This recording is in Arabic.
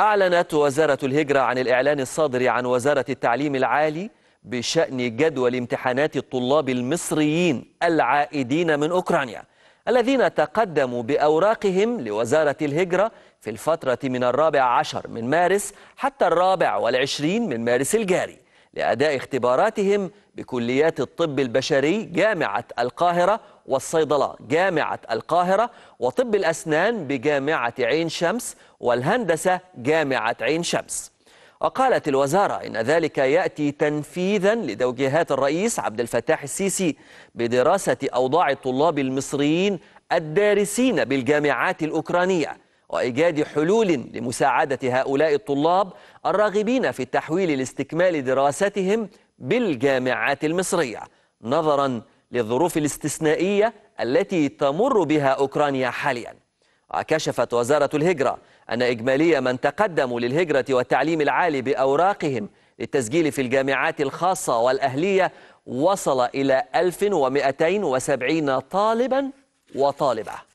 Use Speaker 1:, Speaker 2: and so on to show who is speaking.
Speaker 1: أعلنت وزارة الهجرة عن الإعلان الصادر عن وزارة التعليم العالي بشأن جدول امتحانات الطلاب المصريين العائدين من أوكرانيا الذين تقدموا بأوراقهم لوزارة الهجرة في الفترة من الرابع عشر من مارس حتى الرابع والعشرين من مارس الجاري لأداء اختباراتهم بكليات الطب البشري جامعة القاهرة والصيدلة جامعة القاهرة وطب الأسنان بجامعة عين شمس والهندسة جامعة عين شمس وقالت الوزارة إن ذلك يأتي تنفيذا لتوجيهات الرئيس عبد الفتاح السيسي بدراسة أوضاع الطلاب المصريين الدارسين بالجامعات الأوكرانية وإيجاد حلول لمساعدة هؤلاء الطلاب الراغبين في التحويل لاستكمال دراستهم بالجامعات المصرية نظراً للظروف الاستثنائية التي تمر بها أوكرانيا حاليا وكشفت وزارة الهجرة أن إجمالي من تقدموا للهجرة والتعليم العالي بأوراقهم للتسجيل في الجامعات الخاصة والأهلية وصل إلى 1270 طالبا وطالبة